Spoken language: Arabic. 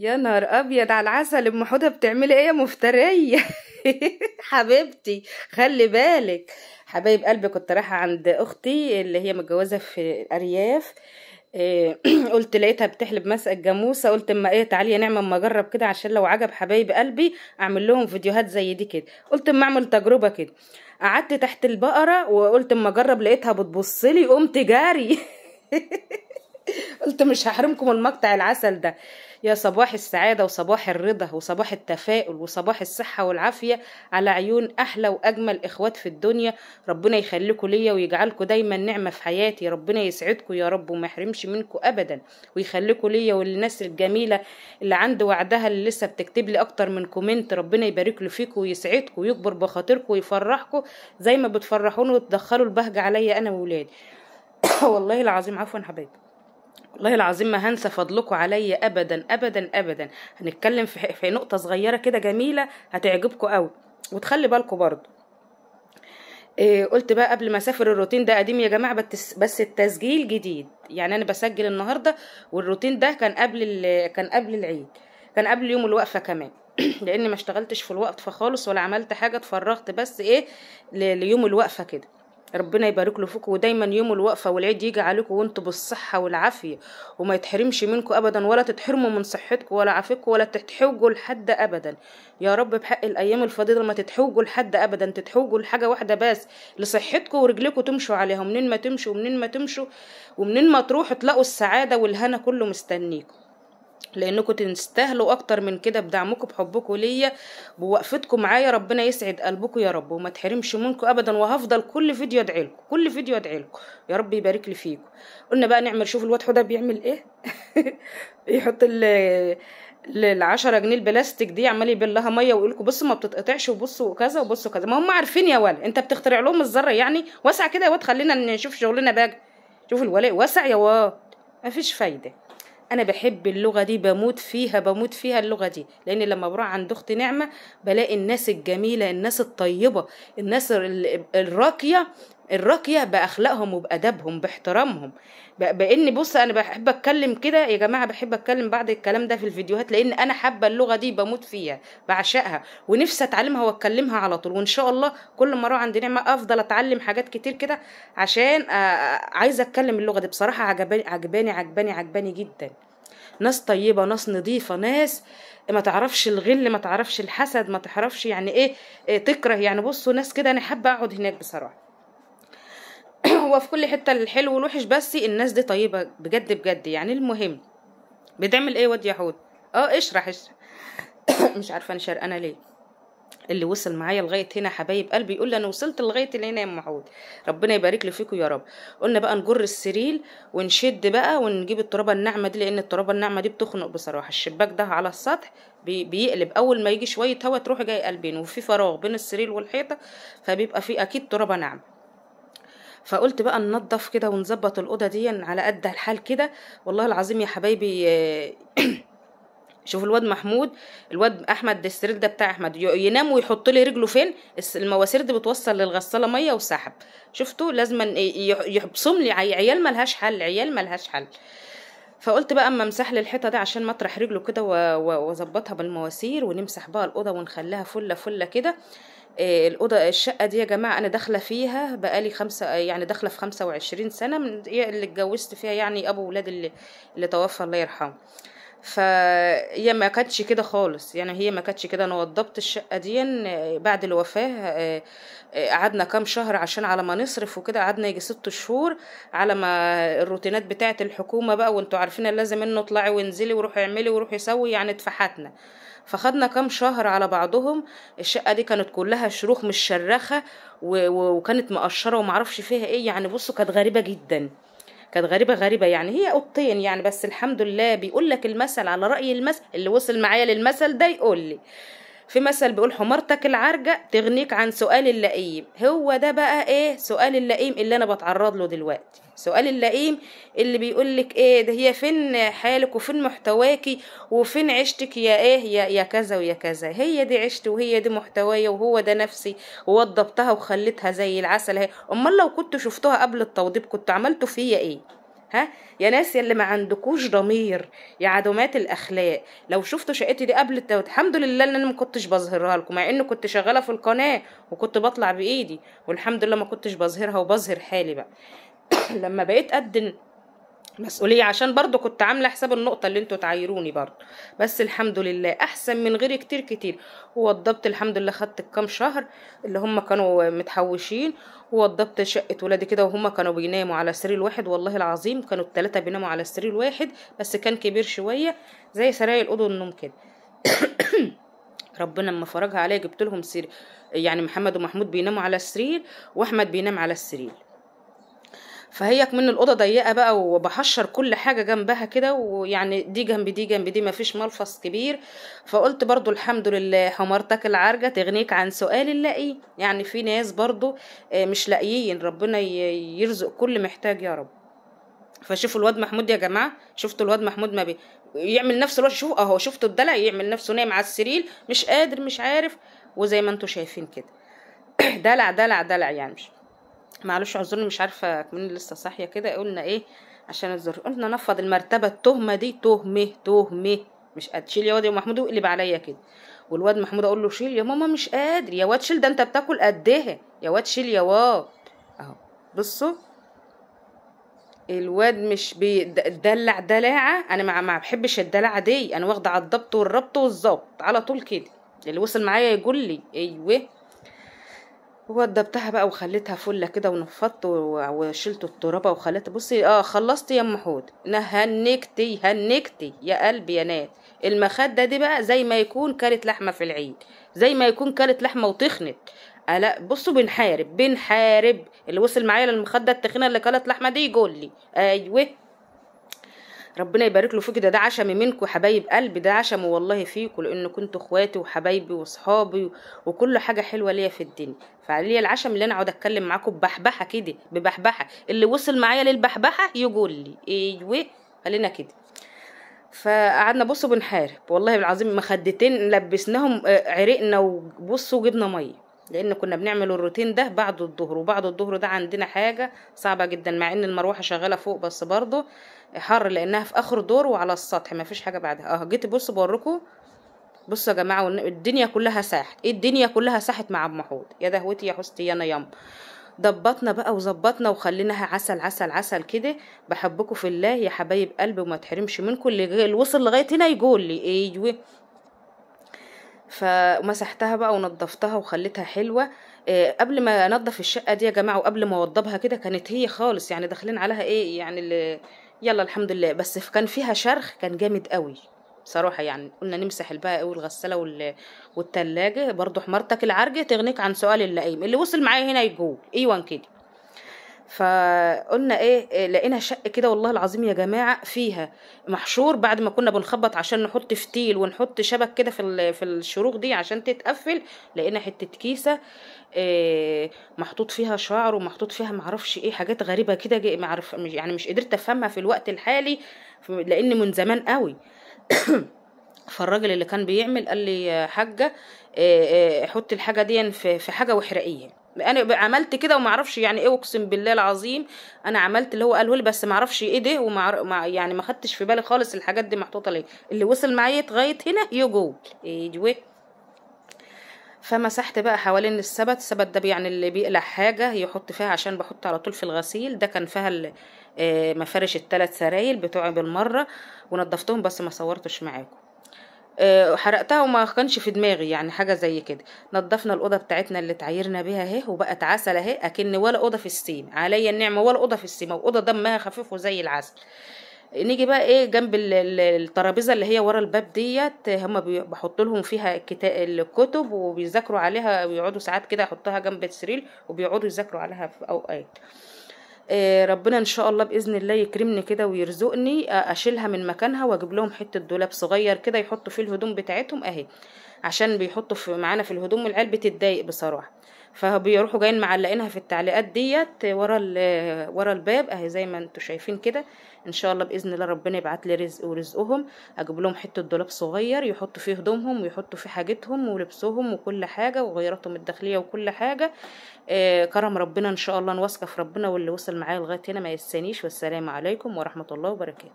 يا نهار ابيض على العسل ام حوده بتعملي ايه يا مفتريه حبيبتي خلي بالك حبايب قلبي كنت رايحه عند اختي اللي هي متجوزه في الارياف إيه، قلت لقيتها بتحلب مسقه جاموسه قلت اما ايه تعالي نعمة اما اجرب كده عشان لو عجب حبايب قلبي اعمل لهم فيديوهات زي دي كده قلت اما اعمل تجربه كده قعدت تحت البقره وقلت اما اجرب لقيتها بتبصلي قمت جاري قلت مش هحرمكم المقطع العسل ده يا صباح السعادة وصباح الرضا وصباح التفاؤل وصباح الصحة والعافية على عيون أحلى وأجمل إخوات في الدنيا ربنا يخليكم ليا ويجعلكم دايما نعمة في حياتي ربنا يسعدكم يا رب وما يحرمش منكم أبدا ويخليكم ليا وللناس الجميلة اللي عند وعدها اللي لسه بتكتب لي أكتر من كومنت ربنا يبارك له فيكم ويسعدكم ويكبر بخاطركم ويفرحكم زي ما بتفرحوني وتدخلوا البهجة عليا أنا وولادي والله العظيم عفوا حبايبي والله العظيم ما هنسى فضلكم عليا ابدا ابدا ابدا هنتكلم في, في نقطه صغيره كده جميله هتعجبكم قوي وتخلي بالكم برضو إيه قلت بقى قبل ما اسافر الروتين ده قديم يا جماعه بس التسجيل جديد يعني انا بسجل النهارده والروتين ده كان قبل كان قبل العيد كان قبل يوم الوقفه كمان لاني ما اشتغلتش في الوقفه خالص ولا عملت حاجه اتفرغت بس ايه ليوم الوقفه كده ربنا يبارك له فيكم ودايما يوم الوقفه والعيد يجي عليكم وانتم بالصحه والعافيه وما يتحرمش منكم ابدا ولا تتحرموا من صحتكم ولا عافيتكم ولا تتحوجوا لحد ابدا يا رب بحق الايام الفضيله ما تتحوجوا لحد ابدا تتحوجوا لحاجه واحده بس لصحتكم ورجلكم تمشوا عليها ومنين ما تمشوا ومنين ما تمشوا ومنين ما تروحوا تلاقوا السعاده والهنا كله مستنيكم لانكم تستاهلوا اكتر من كده بدعمكم بحبكم ليا بوقفتكم معايا ربنا يسعد قلبكم يا رب وما تحرمش منكم ابدا وهفضل كل فيديو ادعي لكم كل فيديو ادعي لكم يا رب يبارك لي فيكم قلنا بقى نعمل شوف الواد حوده بيعمل ايه يحط ال لل 10 جنيه البلاستيك دي عمال يبل لها ميه ويقول لكم بصوا ما بتتقطعش وبصوا وكذا وبصوا كذا ما هم عارفين يا ولا انت بتخترع لهم الذره يعني واسع كده يا واد خلينا نشوف شغلنا بقى شوف الولاء واسع يا واد ما فيش فايده انا بحب اللغه دي بموت فيها بموت فيها اللغه دي لان لما بروح عند اختي نعمه بلاقي الناس الجميله الناس الطيبه الناس الراقيه الراقية بأخلاقهم وبأدبهم باحترامهم بإن بص أنا بحب أتكلم كده يا جماعة بحب أتكلم بعد الكلام ده في الفيديوهات لأن أنا حابة اللغة دي بموت فيها بعشقها ونفسي أتعلمها وأتكلمها على طول وإن شاء الله كل ما أروح عند نعمة أفضل أتعلم حاجات كتير كده عشان عايزة أتكلم اللغة دي بصراحة عجباني عجباني عجباني عجباني جدا ناس طيبة ناس نظيفة ناس ما تعرفش الغل ما تعرفش الحسد ما تعرفش يعني ايه, إيه تكره يعني بصوا ناس كده انا حابه اقعد هناك بصراحه هو في كل حته الحلو والوحش بس الناس دي طيبه بجد بجد يعني المهم بتعمل ايه واد حوت اه اشرح اشرح مش عارفه انا شرقانه ليه اللي وصل معايا لغايه هنا حبايب قلبي يقول لي انا وصلت لغايه هنا يا ام حود ربنا يبارك لي فيكم يا رب قلنا بقى نجر السريل ونشد بقى ونجيب الترابه الناعمه دي لان الترابه الناعمه دي بتخنق بصراحه الشباك ده على السطح بي بيقلب اول ما يجي شويه هوا تروح جاي قلبين وفي فراغ بين السرير والحيطه فبيبقى في اكيد ترابه ناعمه فقلت بقى ننضف كده ونظبط الاوضه دي على قد الحال كده والله العظيم يا حبايبي شوف الواد محمود الواد احمد السرير ده بتاع احمد ينام ويحط لي رجله فين المواسير دي بتوصل للغساله ميه وسحب شفتوا لازما يبصم لي عيال ملهاش حل عيال ملهاش حل فقلت بقى اما امسح لي الحيطه دي عشان مطرح رجله كده واظبطها بالمواسير ونمسح بقى الاوضه ونخليها فله فله كده الاوضه الشقه دي يا جماعه انا داخله فيها بقالي خمسة يعني داخله في خمسة وعشرين سنه من اللي اتجوزت فيها يعني ابو ولاد اللي اللي توفى الله يرحمه فهي ما كانتش كده خالص يعني هي ما كانتش كده انا وضبت الشقه دي بعد الوفاه آه، قعدنا كام شهر عشان على ما نصرف وكده قعدنا يجي ست شهور على ما الروتينات بتاعه الحكومه بقى وانتوا عارفين لازم انه اطلعي وانزلي وروحي اعملي وروحي سوي يعني اتفحتنا فخدنا كام شهر على بعضهم الشقه دي كانت كلها شروخ مش شرخه وكانت مقشره ومعرفش فيها ايه يعني بصوا كانت غريبه جدا كانت غريبه غريبه يعني هي اوضتين يعني بس الحمد لله بيقول لك المثل على راي المثل اللي وصل معايا للمثل ده يقول لي في مثل بيقول حمارتك العرجة تغنيك عن سؤال اللئيم هو ده بقى ايه سؤال اللئيم اللي انا بتعرض له دلوقتي سؤال اللئيم اللي بيقول لك ايه ده هي فين حالك وفين محتواكي وفين عشتك يا ايه يا, يا كذا ويا كذا هي دي عشتي وهي دي محتوايا وهو ده نفسي ووضبتها وخليتها زي العسل اهي امال لو كنت شفتها قبل التوضيب كنت عملته فيا ايه ها يا ناس اللي ما عندكوش ضمير يا عدومات الاخلاق لو شفتوا شقتي دي قبل التوت الحمد لله ان انا ما كنتش بظهرها لكم مع ان كنت شغاله في القناه وكنت بطلع بايدي والحمد لله ما كنتش بظهرها وبظهر حالي بقى لما بقيت قد مسؤولية عشان برضو كنت عاملة حساب النقطة اللي انتوا تعيروني برضو بس الحمد لله احسن من غيري كتير كتير ووضبت الحمد لله خدت كام شهر اللي هم كانوا متحوشين ووضبت شقة ولادي كده وهم كانوا بيناموا على سرير واحد والله العظيم كانوا التلاتة بيناموا على سرير واحد بس كان كبير شوية زي سراير الأوضة النوم كده ربنا اما فرجها عليا جبت لهم سرير يعني محمد ومحمود بيناموا على السرير واحمد بينام على السرير فهيك من الاوضه ضيقه بقى وبحشر كل حاجه جنبها كده ويعني دي جنب دي جنب دي مفيش ملفظ كبير فقلت برضو الحمد لله حمارتك العارجه تغنيك عن سؤال اللاقي يعني في ناس برضو آه، مش لاقيين ربنا يرزق كل محتاج يا رب فشوفوا الواد محمود يا جماعه شفتوا الواد محمود ما بي يعمل نفسه الواد شوف اهو شفتوا الدلع يعمل نفسه نايم على السرير مش قادر مش عارف وزي ما انتوا شايفين كده دلع دلع دلع يعني مش معلش اعذرني مش عارفه كمان لسه صاحيه كده قلنا ايه عشان الزر قلنا نفض المرتبه التهمه دي تهمه تهمه مش قادر شيل يا واد يا محمود واقلب عليا كده والواد محمود اقول له شيل يا ماما مش قادر يا واد شيل ده انت بتاكل قد ايه يا واد شيل يا واد اهو بصوا الواد مش بيدلع دلاعه انا ما, مع... بحبش الدلعه دي انا واخده على الضبط والربط والظبط على طول كده اللي وصل معايا يقول لي ايوه ودبتها بقى وخليتها فله كده ونفضت وشلت الترابه وخليت بصي اه خلصت يا ام حود هنكتي هنكتي يا قلبي يا نات المخده دي بقى زي ما يكون كلت لحمه في العيد زي ما يكون كلت لحمه وتخنت الا آه، بصوا بنحارب بنحارب اللي وصل معايا للمخده التخينه اللي كلت لحمه دي يقول لي ايوه ربنا يبارك له فيك ده ده عشمي منكم حبايب قلبي ده عشمي والله فيكم لان كنتوا اخواتي وحبايبي واصحابي وكل حاجه حلوه ليا في الدنيا فعليا العشم اللي انا اقعد اتكلم معاكم ببحبحه كده ببحبحه اللي وصل معايا للبحبحه يقول لي ايوه خلينا كده فقعدنا بصوا بنحارب والله العظيم مخدتين لبسناهم آه، عرقنا وبصوا جبنا ميه لان كنا بنعمل الروتين ده بعد الظهر وبعد الظهر ده عندنا حاجه صعبه جدا مع ان المروحه شغاله فوق بس برضه حر لانها في اخر دور وعلى السطح ما فيش حاجه بعدها اه جيت بص بوريكم بصوا يا جماعه الدنيا كلها ساحت ايه الدنيا كلها ساحت مع ام محمود يا دهوتي يا حستي يا نيام ضبطنا بقى وظبطنا وخليناها عسل عسل عسل كده بحبكم في الله يا حبايب قلبي وما تحرمش منكم اللي وصل لغايه هنا يقول لي ايوه فمسحتها بقى ونضفتها وخليتها حلوه آه، قبل ما انضف الشقه دي يا جماعه وقبل ما اوضبها كده كانت هي خالص يعني داخلين عليها ايه يعني يلا الحمد لله بس كان فيها شرخ كان جامد قوي بصراحه يعني قلنا نمسح الباقي ايه، والغسالة الغساله والتلاجه برضو حمارتك العرجه تغنيك عن سؤال اللئيم اللي وصل معايا هنا يجول ايوان كده فقلنا ايه, إيه، لقينا شق كده والله العظيم يا جماعه فيها محشور بعد ما كنا بنخبط عشان نحط فتيل ونحط شبك كده في في الشروق دي عشان تتقفل لقينا حته كيسه إيه محطوط فيها شعر ومحطوط فيها معرفش ايه حاجات غريبه كده معرف يعني مش قدرت افهمها في الوقت الحالي لان من زمان قوي فالراجل اللي كان بيعمل قال لي حاجه إيه إيه حط الحاجه دي في حاجه واحرقيها انا عملت كده وما اعرفش يعني ايه اقسم بالله العظيم انا عملت اللي هو قاله لي بس ما اعرفش ايه ده وما يعني ما خدتش في بالي خالص الحاجات دي محطوطه ليه اللي وصل معايا لغايه هنا يجو ايوه فمسحت بقى حوالين السبت السبت ده يعني اللي بيقلع حاجه يحط فيها عشان بحط على طول في الغسيل ده كان فيها آه، مفارش الثلاث سرايل بتوعي بالمره ونضفتهم بس ما صورتش معاكم آه، حرقتها وما كانش في دماغي يعني حاجه زي كده نضفنا الاوضه بتاعتنا اللي اتعايرنا بيها اهي وبقت عسل اهي اكن ولا اوضه في السين عليا النعمه ولا اوضه في السين واوضه دمها خفيف وزي العسل نيجي بقى ايه جنب الترابيزه اللي هي ورا الباب ديت هما بحط لهم فيها الكتب وبيذاكروا عليها ويقعدوا ساعات كده احطها جنب السرير وبيقعدوا يذاكروا عليها في اوقات آه، ربنا ان شاء الله باذن الله يكرمني كده ويرزقني آه، اشيلها من مكانها واجيب لهم حته دولاب صغير كده يحطوا فيه الهدوم بتاعتهم اهي عشان بيحطوا معانا في الهدوم العيال تتضايق بصراحه فبيروحوا جايين معلقينها في التعليقات ديت ورا ورا الباب اهي زي ما انتم شايفين كده ان شاء الله باذن الله ربنا يبعت لي رزق ورزقهم اجيب لهم حته دولاب صغير يحطوا فيه هدومهم ويحطوا فيه حاجتهم ولبسهم وكل حاجه وغيراتهم الداخليه وكل حاجه آه كرم ربنا ان شاء الله واثقه في ربنا واللي وصل معايا لغايه هنا ما يستنيش والسلام عليكم ورحمه الله وبركاته